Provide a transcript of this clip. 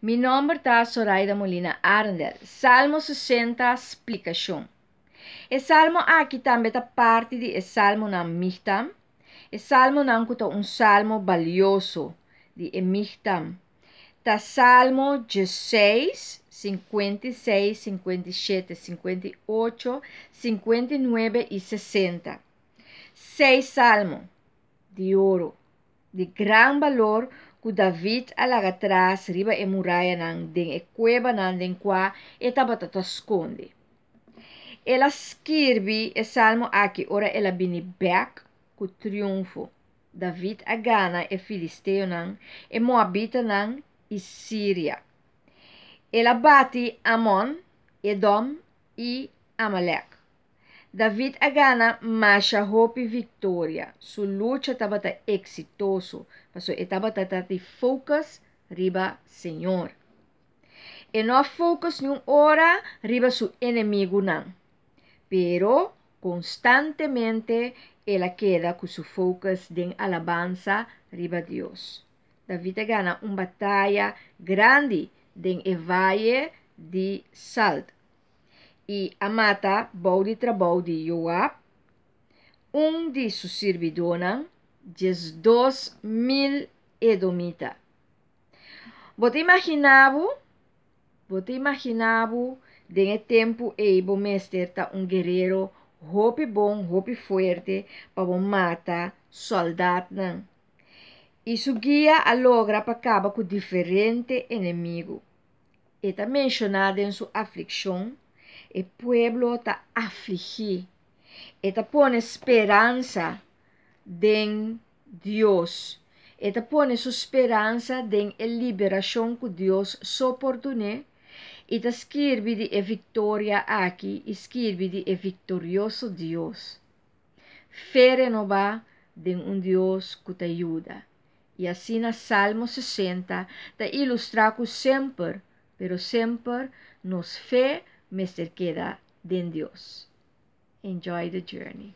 Mi nombre es Zoraida Molina Arender. Salmo 60, explicación. el salmo aquí también está parte de e salmo na Mihtam. el salmo na un un salmo valioso de e Mihtam. Está salmo 16, 56, 57, 58, 59 y 60. Seis salmos de oro de gran valor ku David alla gatra riba e muralla nang ding e cueva ng ding qua e tabatato scondi. E la skirbi e salmo aki ora e la bini back ku triunfo. David agana e filisteo nan e moabita nang i Siria. E la bati Amon, Edom e Amalek. David Agana Masha Hope Victoria. Su lucha tabata exitoso. Paso etabata tati focus riba Senhor. E no focus ni un hora riba su enemigo nan. Pero constantemente ela queda com su focus de alabanza riba Dios. David Agana un batalha grande den evaie di salt e amata Bodhi Trabodhi Yoga, um de seus servidores, de 2 mil edomitas. Você imaginava, você imaginavo de tempo, bom Mestre tá um guerreiro roupe bom, roupe forte, para matar soldado. E sua guia a logra para acabar com diferente inimigo. E está mencionado em sua aflição o povo está afligido. Esta põe esperança em Deus, Esta pone su esperanza en la liberación que Dios soportune. Ita escreve de e victoria aqui, escreve a vitorioso victorioso Deus. Fé renovada de um Deus que te ajuda. E assim na Salmo 60, está ilustra que sempre, pero sempre, nos fé me queda de Dios. Enjoy the journey.